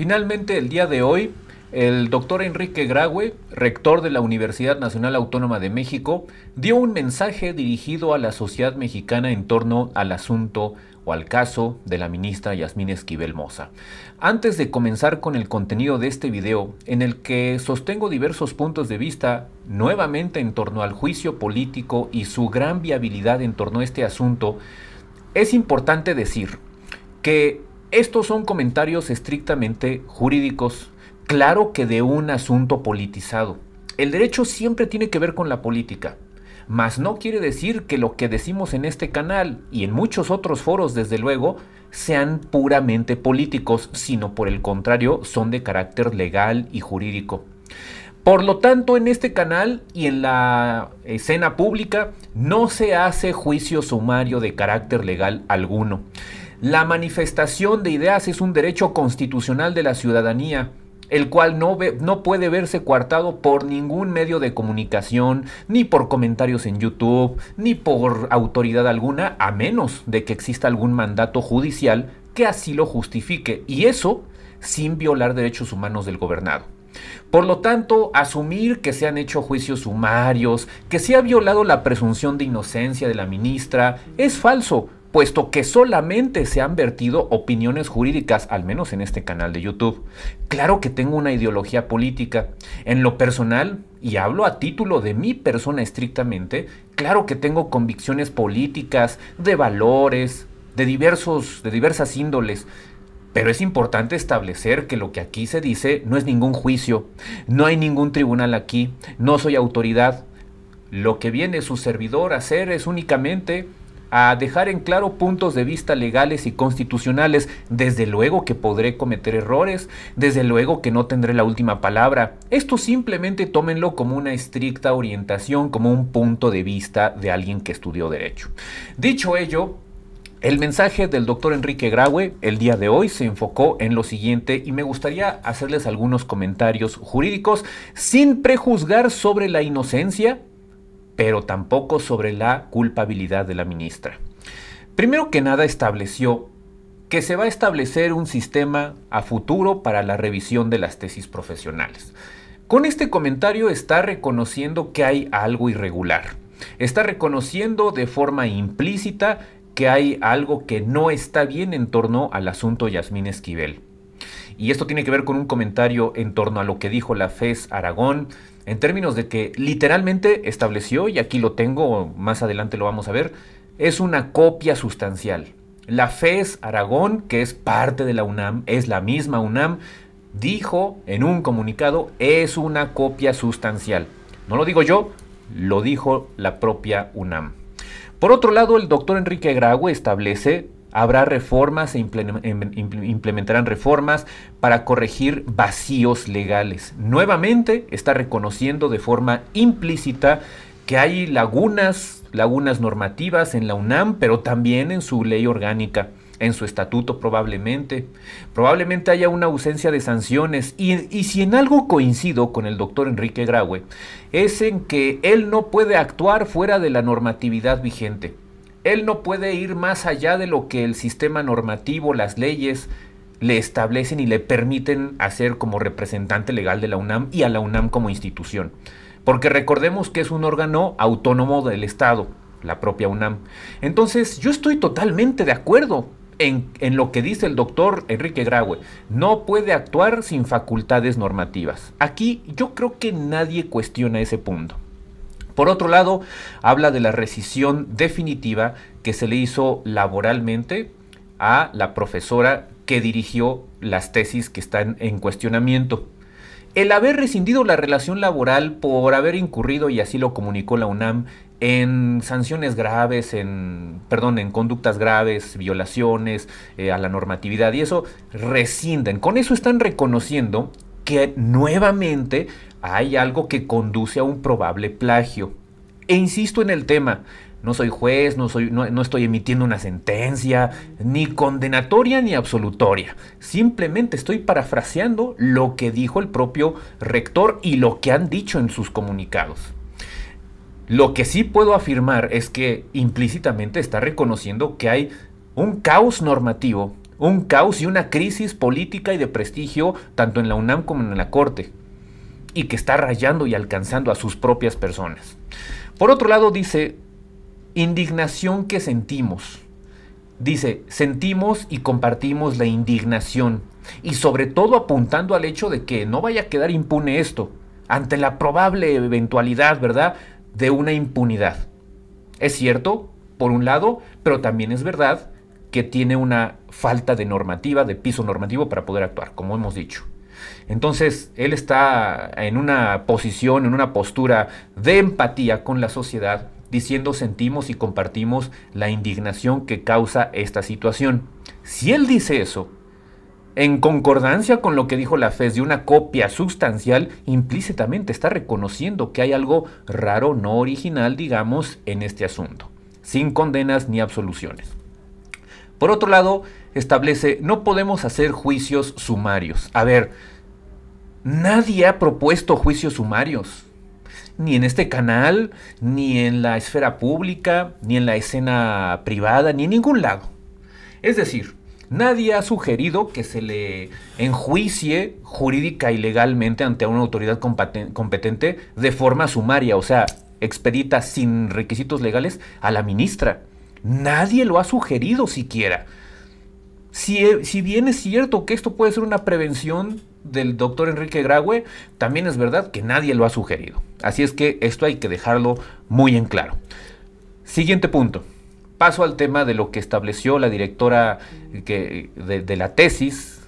Finalmente, el día de hoy, el doctor Enrique Graue, rector de la Universidad Nacional Autónoma de México, dio un mensaje dirigido a la sociedad mexicana en torno al asunto o al caso de la ministra Yasmín Esquivel Moza. Antes de comenzar con el contenido de este video, en el que sostengo diversos puntos de vista nuevamente en torno al juicio político y su gran viabilidad en torno a este asunto, es importante decir que estos son comentarios estrictamente jurídicos, claro que de un asunto politizado. El derecho siempre tiene que ver con la política, mas no quiere decir que lo que decimos en este canal y en muchos otros foros, desde luego, sean puramente políticos, sino por el contrario, son de carácter legal y jurídico. Por lo tanto, en este canal y en la escena pública no se hace juicio sumario de carácter legal alguno. La manifestación de ideas es un derecho constitucional de la ciudadanía el cual no, no, puede verse coartado por ningún medio de comunicación, ni por comentarios en YouTube, ni por autoridad alguna, a menos de que exista algún mandato judicial que así lo justifique, y eso sin violar derechos humanos del gobernado. Por lo tanto, asumir que se han hecho juicios sumarios, que se ha violado la presunción de inocencia de la ministra, es falso, puesto que solamente se han vertido opiniones jurídicas, al menos en este canal de YouTube. Claro que tengo una ideología política. En lo personal, y hablo a título de mi persona estrictamente, claro que tengo convicciones políticas, de valores, de, diversos, de diversas índoles. Pero es importante establecer que lo que aquí se dice no es ningún juicio, no hay ningún tribunal aquí, no soy autoridad. Lo que viene su servidor a hacer es únicamente a dejar en claro puntos de vista legales y constitucionales. Desde luego que podré cometer errores, desde luego que no tendré la última palabra. Esto simplemente tómenlo como una estricta orientación, como un punto de vista de alguien que estudió derecho. Dicho ello, el mensaje del doctor Enrique Graue el día de hoy se enfocó en lo siguiente y me gustaría hacerles algunos comentarios jurídicos sin prejuzgar sobre la inocencia pero tampoco sobre la culpabilidad de la ministra. Primero que nada estableció que se va a establecer un sistema a futuro para la revisión de las tesis profesionales. Con este comentario está reconociendo que hay algo irregular. Está reconociendo de forma implícita que hay algo que no está bien en torno al asunto Yasmín Esquivel. Y esto tiene que ver con un comentario en torno a lo que dijo la FES Aragón, en términos de que literalmente estableció, y aquí lo tengo, más adelante lo vamos a ver, es una copia sustancial. La FES Aragón, que es parte de la UNAM, es la misma UNAM, dijo en un comunicado, es una copia sustancial. No lo digo yo, lo dijo la propia UNAM. Por otro lado, el doctor Enrique Grago establece Habrá reformas e em, implementarán reformas para corregir vacíos legales. Nuevamente está reconociendo de forma implícita que hay lagunas, lagunas normativas en la UNAM, pero también en su ley orgánica, en su estatuto probablemente. Probablemente haya una ausencia de sanciones y, y si en algo coincido con el doctor Enrique Graue, es en que él no puede actuar fuera de la normatividad vigente. Él no puede ir más allá de lo que el sistema normativo, las leyes, le establecen y le permiten hacer como representante legal de la UNAM y a la UNAM como institución. Porque recordemos que es un órgano autónomo del Estado, la propia UNAM. Entonces, yo estoy totalmente de acuerdo en, lo que dice el doctor Enrique Graue. No puede actuar sin facultades normativas. Aquí yo creo que nadie cuestiona ese punto. Por otro lado, habla de la rescisión definitiva que se le hizo laboralmente a la profesora que dirigió las tesis que están en cuestionamiento. El haber rescindido la relación laboral por haber incurrido, y así lo comunicó la UNAM, en sanciones graves, en, perdón, en conductas graves, violaciones eh, a la normatividad, y eso rescinden. Con eso están reconociendo que nuevamente hay algo que conduce a un probable plagio. E insisto en el tema, no soy juez, no, soy, no, estoy emitiendo una sentencia, ni condenatoria ni absolutoria. Simplemente estoy parafraseando lo que dijo el propio rector y lo que han dicho en sus comunicados. Lo que sí puedo afirmar es que implícitamente está reconociendo que hay un caos normativo, un caos y una crisis política y de prestigio tanto en la UNAM como en la Corte y que está rayando y alcanzando a sus propias personas. Por otro lado dice, indignación que sentimos. Dice, sentimos y compartimos la indignación y sobre todo apuntando al hecho de que no vaya a quedar impune esto ante la probable eventualidad, ¿verdad?, de una impunidad. Es cierto, por un lado, pero también es verdad que tiene una falta de normativa, de piso normativo para poder actuar, como hemos dicho. Entonces, él está en una posición, en una postura de empatía con la sociedad, diciendo sentimos y compartimos la indignación que causa esta situación. Si él dice eso, en concordancia con lo que dijo la FES de una copia sustancial, implícitamente está reconociendo que hay algo raro, no original, digamos, en este asunto, sin condenas ni absoluciones. Por otro lado, establece, no podemos hacer juicios sumarios. A ver, Nadie ha propuesto juicios sumarios, ni en este canal, ni en la esfera pública, ni en la escena privada, ni en ningún lado. Es decir, nadie ha sugerido que se le enjuicie jurídica y legalmente ante una autoridad competente de forma sumaria, o sea, expedita sin requisitos legales a la ministra. Nadie lo ha sugerido siquiera. Si, bien es cierto que esto puede ser una prevención del doctor Enrique Graue, también es verdad que nadie lo ha sugerido. Así es que esto hay que dejarlo muy en claro. Siguiente punto. Paso al tema de lo que estableció la directora eh, de, la tesis.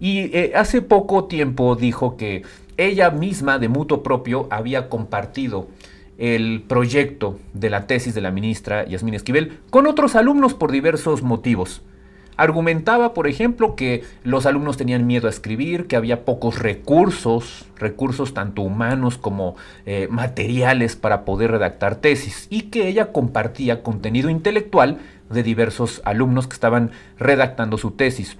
Y eh, hace poco tiempo dijo que ella misma de mutuo propio había compartido el proyecto de la tesis de la ministra Yasmín Esquivel con otros alumnos por diversos motivos. Argumentaba, por ejemplo, que los alumnos tenían miedo a escribir, que había pocos recursos, recursos tanto humanos como eh, materiales para poder redactar tesis, y que ella compartía contenido intelectual de diversos alumnos que estaban redactando su tesis.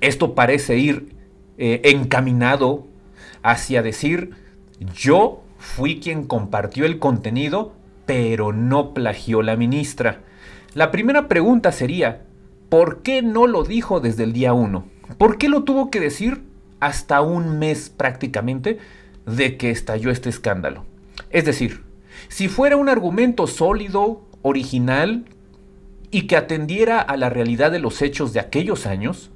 Esto parece ir eh, encaminado hacia decir, yo fui quien compartió el contenido, pero no plagió la ministra. La primera pregunta sería, ¿por qué no lo dijo desde el día 1? ¿Por qué lo tuvo que decir hasta un mes prácticamente de que estalló este escándalo? Es decir, si fuera un argumento sólido, original y que atendiera a la realidad de los hechos de aquellos años,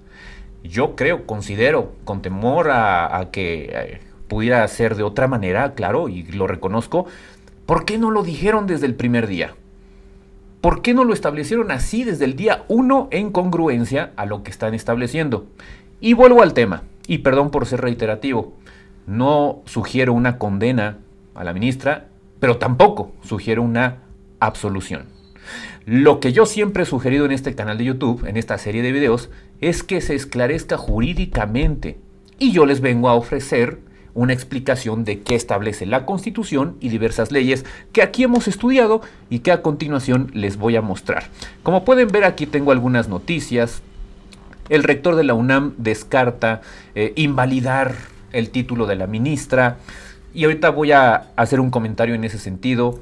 yo creo, considero, con temor a, que eh, pudiera ser de otra manera, claro, y lo reconozco, ¿por qué no lo dijeron desde el primer día? ¿Por qué no lo establecieron así desde el día 1 en congruencia a lo que están estableciendo? Y vuelvo al tema, y perdón por ser reiterativo, no sugiero una condena a la ministra, pero tampoco sugiero una absolución. Lo que yo siempre he sugerido en este canal de YouTube, en esta serie de videos, es que se esclarezca jurídicamente. Y yo les vengo a ofrecer una explicación de qué establece la Constitución y diversas leyes que aquí hemos estudiado y que a continuación les voy a mostrar. Como pueden ver aquí tengo algunas noticias. El rector de la UNAM descarta eh, invalidar el título de la ministra. Y ahorita voy a hacer un comentario en ese sentido.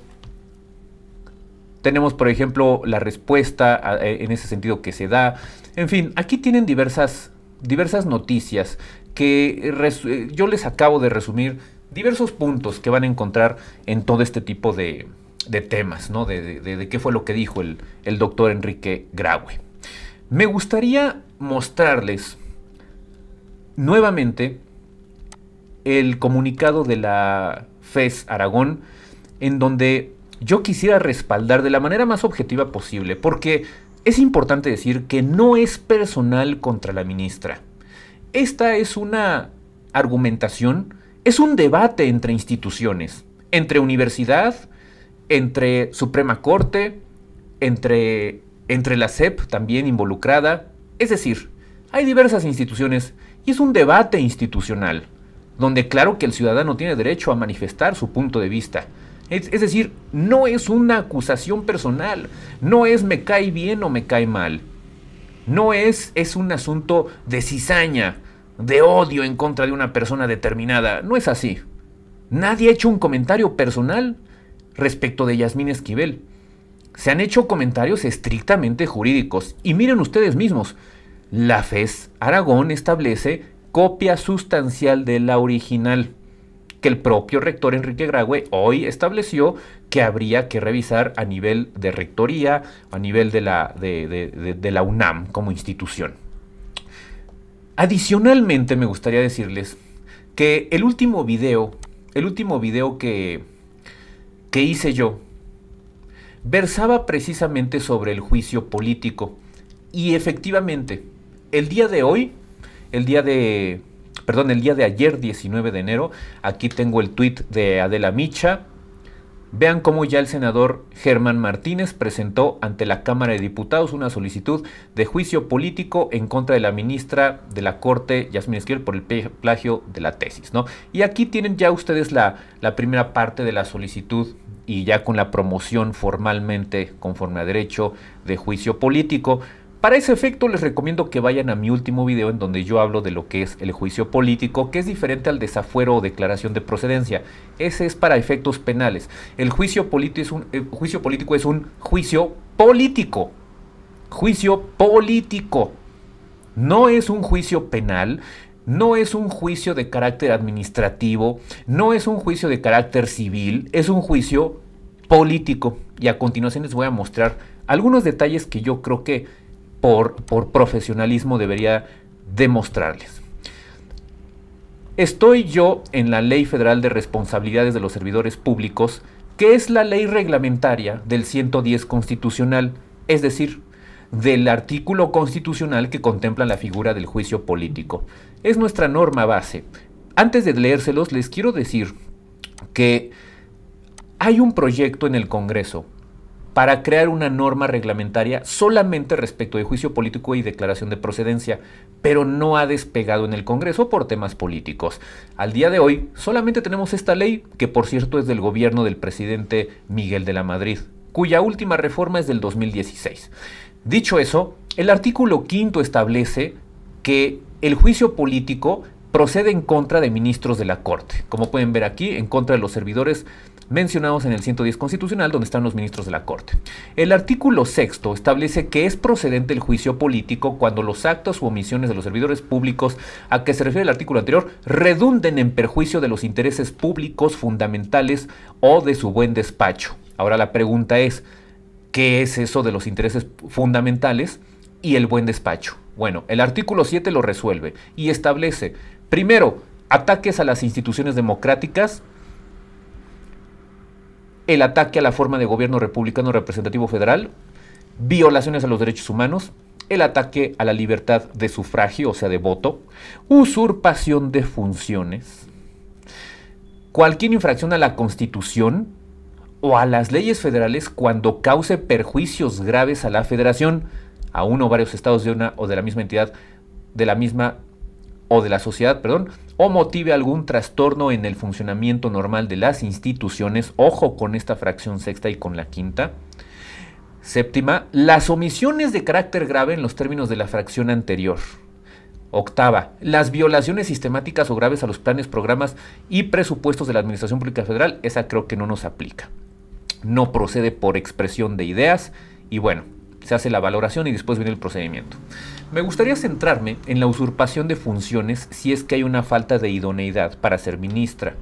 Tenemos, por ejemplo, la respuesta eh, en ese sentido que se da. En fin, aquí tienen diversas diversas noticias que eh, eh, yo les acabo de resumir diversos puntos que van a encontrar en todo este tipo de, temas, ¿no? De, qué fue lo que dijo el, el doctor Enrique Graue. Me gustaría mostrarles nuevamente el comunicado de la FES Aragón, en donde yo quisiera respaldar de la manera más objetiva posible, porque es importante decir que no es personal contra la ministra. Esta es una argumentación, es un debate entre instituciones, entre universidad, entre Suprema Corte, entre, entre la SEP también involucrada. Es decir, hay diversas instituciones y es un debate institucional, donde claro que el ciudadano tiene derecho a manifestar su punto de vista, es, decir, no es una acusación personal, no es me cae bien o me cae mal, no es es un asunto de cizaña, de odio en contra de una persona determinada, no es así. Nadie ha hecho un comentario personal respecto de Yasmín Esquivel. Se han hecho comentarios estrictamente jurídicos. Y miren ustedes mismos, la FES Aragón establece copia sustancial de la original que el propio rector Enrique Grague hoy estableció que habría que revisar a nivel de rectoría, a nivel de la, de, la UNAM como institución. Adicionalmente me gustaría decirles que el último video, el último video que, que hice yo, versaba precisamente sobre el juicio político. Y efectivamente, el día de hoy, el día de perdón, el día de ayer 19 de enero. Aquí tengo el tweet de Adela Micha. Vean cómo ya el senador Germán Martínez presentó ante la Cámara de Diputados una solicitud de juicio político en contra de la ministra de la Corte, Yasmin Esquivel, por el plagio de la tesis. ¿no? Y aquí tienen ya ustedes la, la primera parte de la solicitud y ya con la promoción formalmente conforme a derecho de juicio político. Para ese efecto les recomiendo que vayan a mi último video en donde yo hablo de lo que es el juicio político, que es diferente al desafuero o declaración de procedencia. Ese es para efectos penales. El eh, juicio, político es un juicio político. Juicio político. No es un juicio penal, no es un juicio de carácter administrativo, no es un juicio de carácter civil, es un juicio político. Y a continuación les voy a mostrar algunos detalles que yo creo que por, profesionalismo debería demostrarles. Estoy yo en la Ley Federal de Responsabilidades de los Servidores Públicos, que es la ley reglamentaria del 110 constitucional, es decir, del artículo constitucional que contempla la figura del juicio político. Es nuestra norma base. Antes de leérselos, les quiero decir que hay un proyecto en el Congreso para crear una norma reglamentaria solamente respecto de juicio político y declaración de procedencia, pero no ha despegado en el Congreso por temas políticos. Al día de hoy solamente tenemos esta ley, que por cierto es del gobierno del presidente Miguel de la Madrid, cuya última reforma es del 2016. Dicho eso, el artículo quinto establece que el juicio político procede en contra de ministros de la Corte, como pueden ver aquí, en contra de los servidores mencionados en el 110 constitucional donde están los ministros de la Corte. El artículo sexto establece que es procedente el juicio político cuando los actos u omisiones de los servidores públicos a que se refiere el artículo anterior redunden en perjuicio de los intereses públicos fundamentales o de su buen despacho. Ahora la pregunta es, ¿qué es eso de los intereses fundamentales y el buen despacho? Bueno, el artículo 7 lo resuelve y establece, primero, ataques a las instituciones democráticas el ataque a la forma de gobierno republicano representativo federal, violaciones a los derechos humanos, el ataque a la libertad de sufragio, o sea, de voto, usurpación de funciones, cualquier infracción a la Constitución o a las leyes federales cuando cause perjuicios graves a la federación, a uno o varios estados de una o de la misma entidad, de la misma o de la sociedad, perdón, o motive algún trastorno en el funcionamiento normal de las instituciones. Ojo con esta fracción sexta y con la quinta. Séptima, las omisiones de carácter grave en los términos de la fracción anterior. Octava, las violaciones sistemáticas o graves a los planes, programas y presupuestos de la Administración Pública Federal, esa creo que no nos aplica. No procede por expresión de ideas y bueno, se hace la valoración y después viene el procedimiento. Me gustaría centrarme en la usurpación de funciones si es que hay una falta de idoneidad para ser ministra.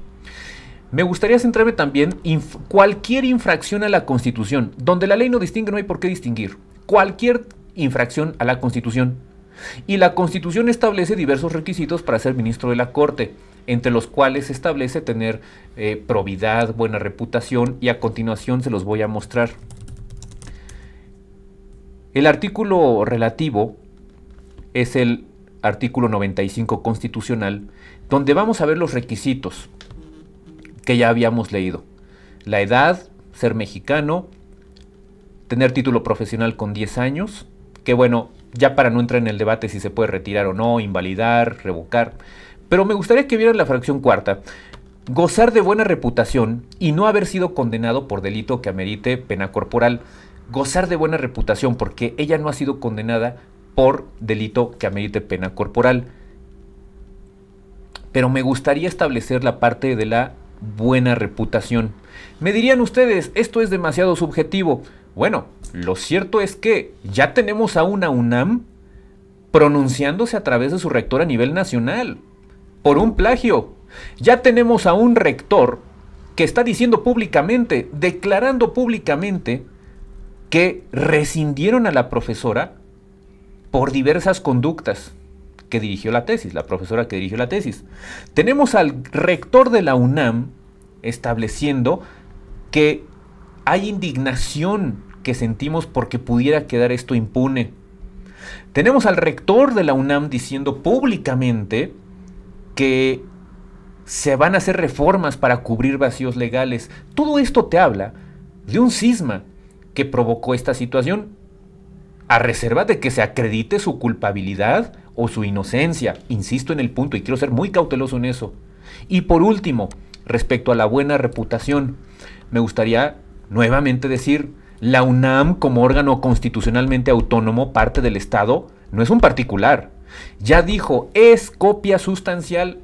Me gustaría centrarme también en cualquier infracción a la Constitución, donde la ley no distingue, no hay por qué distinguir. Cualquier infracción a la Constitución. Y la Constitución establece diversos requisitos para ser ministro de la Corte, entre los cuales se establece tener eh, probidad, buena reputación, y a continuación se los voy a mostrar. El artículo relativo es el artículo 95 constitucional, donde vamos a ver los requisitos que ya habíamos leído. La edad, ser mexicano, tener título profesional con 10 años, que bueno, ya para no entrar en el debate si se puede retirar o no, invalidar, revocar, pero me gustaría que vieran la fracción cuarta, gozar de buena reputación y no haber sido condenado por delito que amerite pena corporal gozar de buena reputación porque ella no ha sido condenada por delito que amerite pena corporal. Pero me gustaría establecer la parte de la buena reputación. Me dirían ustedes, esto es demasiado subjetivo. Bueno, lo cierto es que ya tenemos a una UNAM pronunciándose a través de su rector a nivel nacional por un plagio. Ya tenemos a un rector que está diciendo públicamente, declarando públicamente, que rescindieron a la profesora por diversas conductas que dirigió la tesis, la profesora que dirigió la tesis. Tenemos al rector de la UNAM estableciendo que hay indignación que sentimos porque pudiera quedar esto impune. Tenemos al rector de la UNAM diciendo públicamente que se van a hacer reformas para cubrir vacíos legales. Todo esto te habla de un cisma que provocó esta situación, a reserva de que se acredite su culpabilidad o su inocencia. Insisto en el punto y quiero ser muy cauteloso en eso. Y por último, respecto a la buena reputación, me gustaría nuevamente decir, la UNAM como órgano constitucionalmente autónomo, parte del Estado, no es un particular. Ya dijo, es copia sustancial,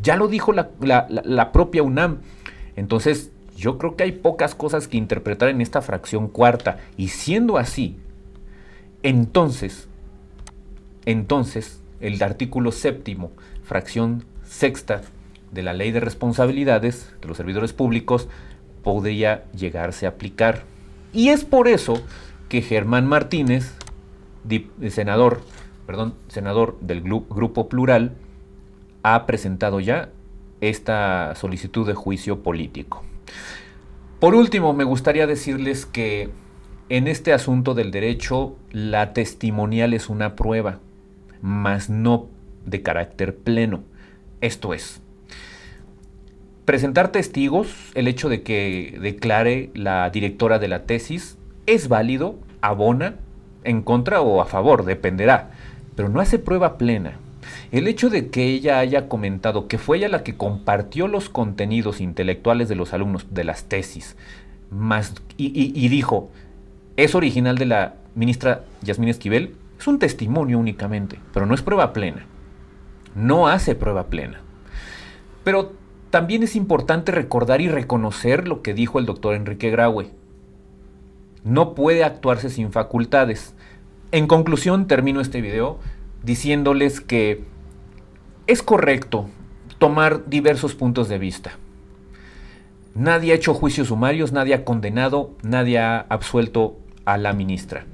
ya lo dijo la, la propia UNAM. Entonces, yo creo que hay pocas cosas que interpretar en esta fracción cuarta. Y siendo así, entonces, entonces, el artículo séptimo, fracción sexta de la ley de responsabilidades de los servidores públicos podría llegarse a aplicar. Y es por eso que Germán Martínez, eh, senador, perdón, senador del Grupo Plural, ha presentado ya esta solicitud de juicio político. Por último, me gustaría decirles que en este asunto del derecho, la testimonial es una prueba, mas no de carácter pleno. Esto es, presentar testigos, el hecho de que declare la directora de la tesis, es válido, abona, en contra o a favor, dependerá, pero no hace prueba plena. El hecho de que ella haya comentado que fue ella la que compartió los contenidos intelectuales de los alumnos, de las tesis, y, y dijo, es original de la ministra Yasmín Esquivel, es un testimonio únicamente, pero no es prueba plena. No hace prueba plena. Pero también es importante recordar y reconocer lo que dijo el doctor Enrique Graue. No puede actuarse sin facultades. En conclusión, termino este video diciéndoles que es correcto tomar diversos puntos de vista. Nadie ha hecho juicios sumarios, nadie ha condenado, nadie ha absuelto a la ministra.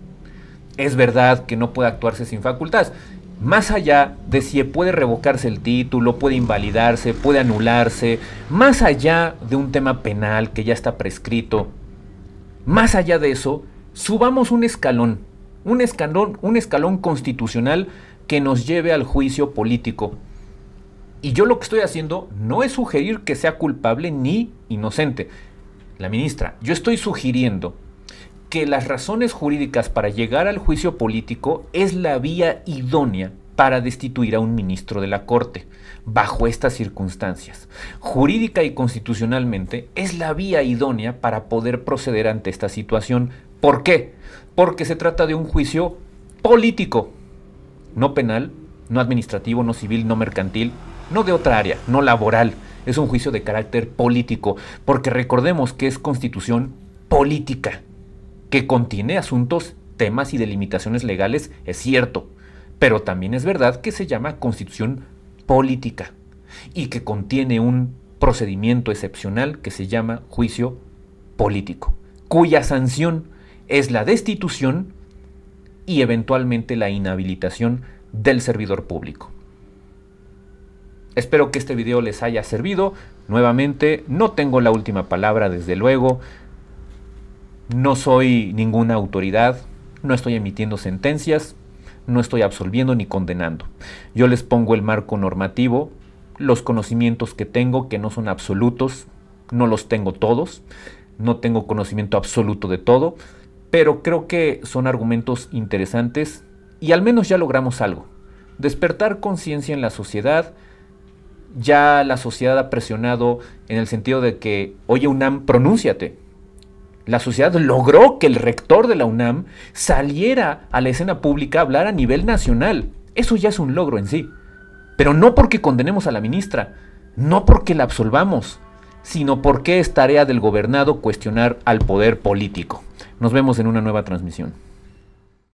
Es verdad que no puede actuarse sin facultades. Más allá de si puede revocarse el título, puede invalidarse, puede anularse, más allá de un tema penal que ya está prescrito, más allá de eso, subamos un escalón, un escalón, un escalón constitucional que nos lleve al juicio político. Y yo lo que estoy haciendo no es sugerir que sea culpable ni inocente. La ministra, yo estoy sugiriendo que las razones jurídicas para llegar al juicio político es la vía idónea para destituir a un ministro de la Corte, bajo estas circunstancias. Jurídica y constitucionalmente es la vía idónea para poder proceder ante esta situación. ¿Por qué? Porque se trata de un juicio político no penal, no administrativo, no civil, no mercantil, no de otra área, no laboral. Es un juicio de carácter político, porque recordemos que es constitución política, que contiene asuntos, temas y delimitaciones legales, es cierto, pero también es verdad que se llama constitución política y que contiene un procedimiento excepcional que se llama juicio político, cuya sanción es la destitución y eventualmente la inhabilitación del servidor público. Espero que este video les haya servido. Nuevamente, no tengo la última palabra, desde luego. No soy ninguna autoridad, no estoy emitiendo sentencias, no estoy absolviendo ni condenando. Yo les pongo el marco normativo, los conocimientos que tengo, que no son absolutos, no los tengo todos, no tengo conocimiento absoluto de todo. Pero creo que son argumentos interesantes y al menos ya logramos algo. Despertar conciencia en la sociedad. Ya la sociedad ha presionado en el sentido de que, oye UNAM, pronúnciate. La sociedad logró que el rector de la UNAM saliera a la escena pública a hablar a nivel nacional. Eso ya es un logro en sí. Pero no porque condenemos a la ministra, no porque la absolvamos, sino porque es tarea del gobernado cuestionar al poder político. Nos vemos en una nueva transmisión.